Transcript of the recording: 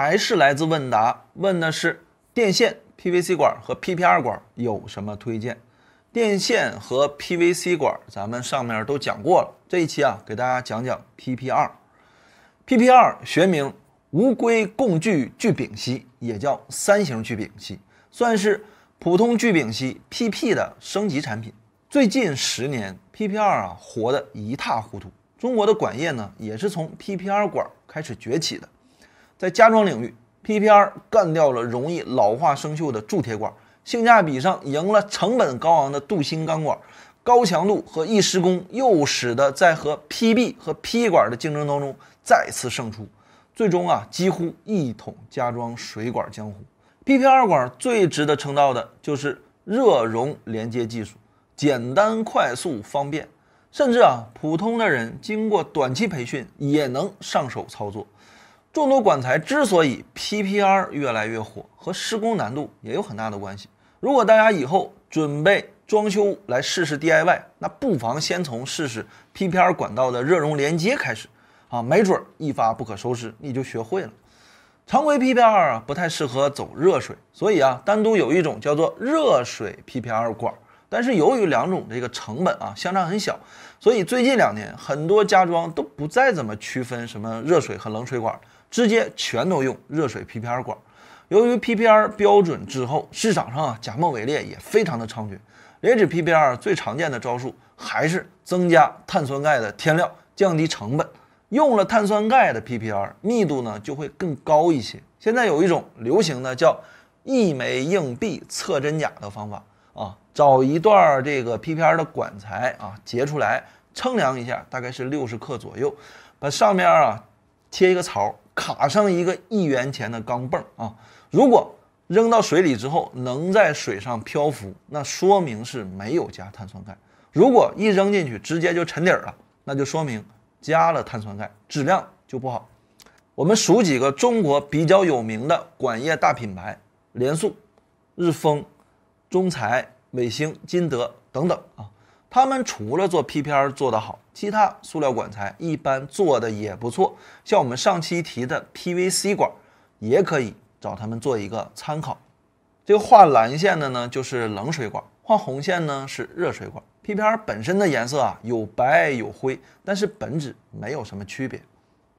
还是来自问答，问的是电线、PVC 管和 PPR 管有什么推荐？电线和 PVC 管咱们上面都讲过了，这一期啊给大家讲讲 PPR。PPR 学名无硅共聚聚丙烯，也叫三型聚丙烯，算是普通聚丙烯 PP 的升级产品。最近十年，PPR 啊活得一塌糊涂，中国的管业呢也是从 PPR 管开始崛起的。在家装领域，P P R 干掉了容易老化生锈的铸铁管，性价比上赢了成本高昂的镀锌钢管，高强度和易施工又使得在和 P B 和 P 管的竞争当中再次胜出，最终啊几乎一统家装水管江湖。P P R 管最值得称道的就是热熔连接技术，简单、快速、方便，甚至啊普通的人经过短期培训也能上手操作。众多管材之所以 PPR 越来越火，和施工难度也有很大的关系。如果大家以后准备装修来试试 DIY，那不妨先从试试 PPR 管道的热熔连接开始啊，没准一发不可收拾你就学会了。常规 PPR 啊不太适合走热水，所以啊单独有一种叫做热水 PPR 管。但是由于两种这个成本啊相差很小，所以最近两年很多家装都不再怎么区分什么热水和冷水管，直接全都用热水 PPR 管。由于 PPR 标准滞后，市场上啊假冒伪劣也非常的猖獗。劣质 PPR 最常见的招数还是增加碳酸钙的添料，降低成本。用了碳酸钙的 PPR 密度呢就会更高一些。现在有一种流行的叫一枚硬币测真假的方法。啊，找一段这个 PPR 的管材啊，截出来称量一下，大概是六十克左右。把上面啊切一个槽，卡上一个一元钱的钢镚啊。如果扔到水里之后能在水上漂浮，那说明是没有加碳酸钙；如果一扔进去直接就沉底了，那就说明加了碳酸钙，质量就不好。我们数几个中国比较有名的管业大品牌：联塑、日丰、中材。伟星、金德等等啊，他们除了做 PPR 做得好，其他塑料管材一般做的也不错。像我们上期提的 PVC 管，也可以找他们做一个参考。这个画蓝线的呢，就是冷水管；画红线呢，是热水管。PPR 本身的颜色啊，有白有灰，但是本质没有什么区别。